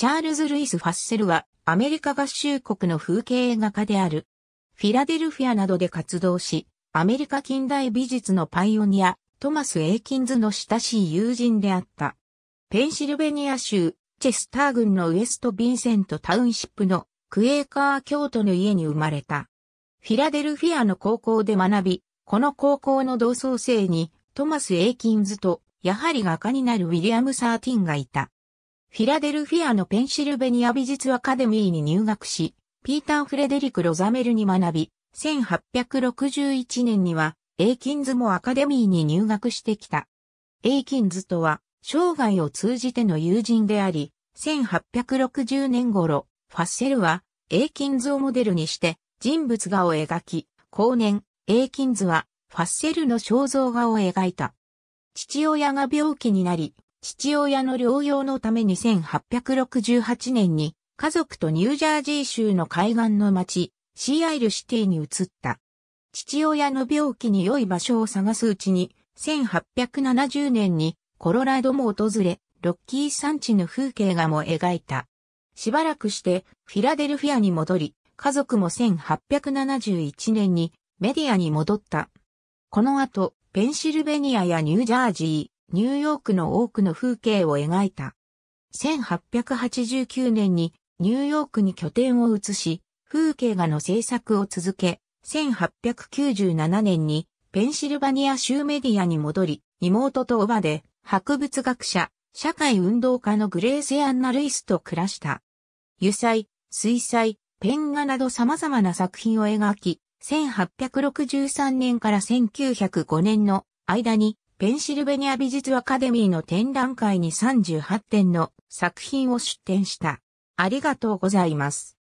チャールズ・ルイス・ファッセルはアメリカ合衆国の風景画家である。フィラデルフィアなどで活動し、アメリカ近代美術のパイオニア、トマス・エイキンズの親しい友人であった。ペンシルベニア州、チェスター郡のウエスト・ヴィンセント・タウンシップのクエーカー教徒の家に生まれた。フィラデルフィアの高校で学び、この高校の同窓生にトマス・エイキンズとやはり画家になるウィリアム・サーティンがいた。フィラデルフィアのペンシルベニア美術アカデミーに入学し、ピーター・フレデリク・ロザメルに学び、1861年には、エイキンズもアカデミーに入学してきた。エイキンズとは、生涯を通じての友人であり、1860年頃、ファッセルは、エイキンズをモデルにして、人物画を描き、後年、エイキンズは、ファッセルの肖像画を描いた。父親が病気になり、父親の療養のために1868年に家族とニュージャージー州の海岸の町、シーアイルシティに移った。父親の病気に良い場所を探すうちに、1870年にコロラドも訪れ、ロッキー山地の風景画も描いた。しばらくしてフィラデルフィアに戻り、家族も1871年にメディアに戻った。この後、ペンシルベニアやニュージャージー、ニューヨークの多くの風景を描いた。1889年にニューヨークに拠点を移し、風景画の制作を続け、1897年にペンシルバニア州メディアに戻り、妹とおばで博物学者、社会運動家のグレーセ・アンナ・ルイスと暮らした。油彩、水彩、ペン画など様々な作品を描き、1863年から1905年の間にペンシルベニア美術アカデミーの展覧会に38点の作品を出展した。ありがとうございます。